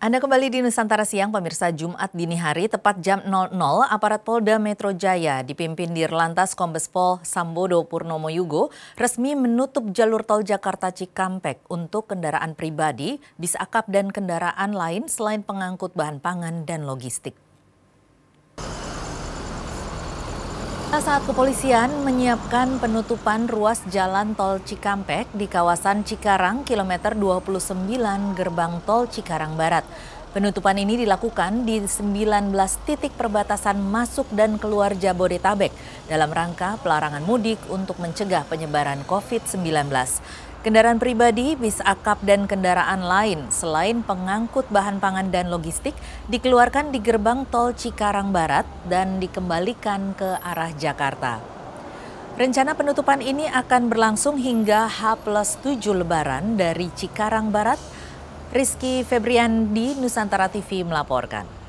Anda kembali di Nusantara Siang, pemirsa Jumat dini hari, tepat jam 00, aparat Polda Metro Jaya dipimpin Dirlantas Kombes Pol Sambodo Purnomo Yugo resmi menutup jalur tol Jakarta Cikampek untuk kendaraan pribadi, bis akap dan kendaraan lain selain pengangkut bahan pangan dan logistik. Saat kepolisian menyiapkan penutupan ruas jalan tol Cikampek di kawasan Cikarang, kilometer 29 gerbang tol Cikarang Barat. Penutupan ini dilakukan di 19 titik perbatasan masuk dan keluar Jabodetabek dalam rangka pelarangan mudik untuk mencegah penyebaran COVID-19. Kendaraan pribadi, bis akap dan kendaraan lain selain pengangkut bahan pangan dan logistik dikeluarkan di gerbang tol Cikarang Barat dan dikembalikan ke arah Jakarta. Rencana penutupan ini akan berlangsung hingga H plus 7 Lebaran dari Cikarang Barat. Rizky Febrian di Nusantara TV melaporkan.